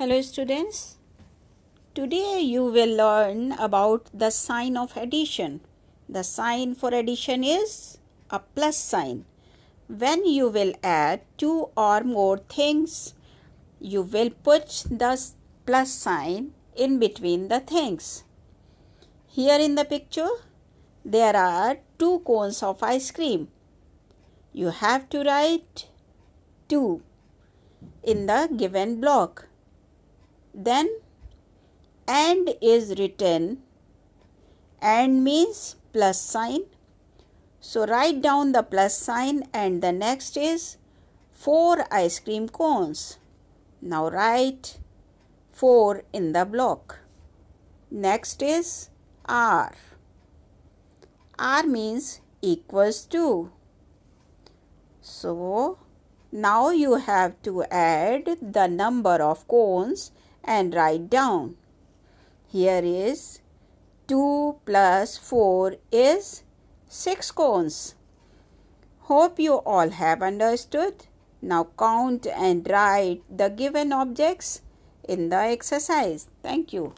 Hello students. Today you will learn about the sign of addition. The sign for addition is a plus sign. When you will add two or more things, you will put the plus sign in between the things. Here in the picture, there are two cones of ice cream. You have to write 2 in the given block then and is written and means plus sign so write down the plus sign and the next is 4 ice cream cones now write 4 in the block next is r r means equals to so now you have to add the number of cones and write down. Here is 2 plus 4 is 6 cones. Hope you all have understood. Now count and write the given objects in the exercise. Thank you.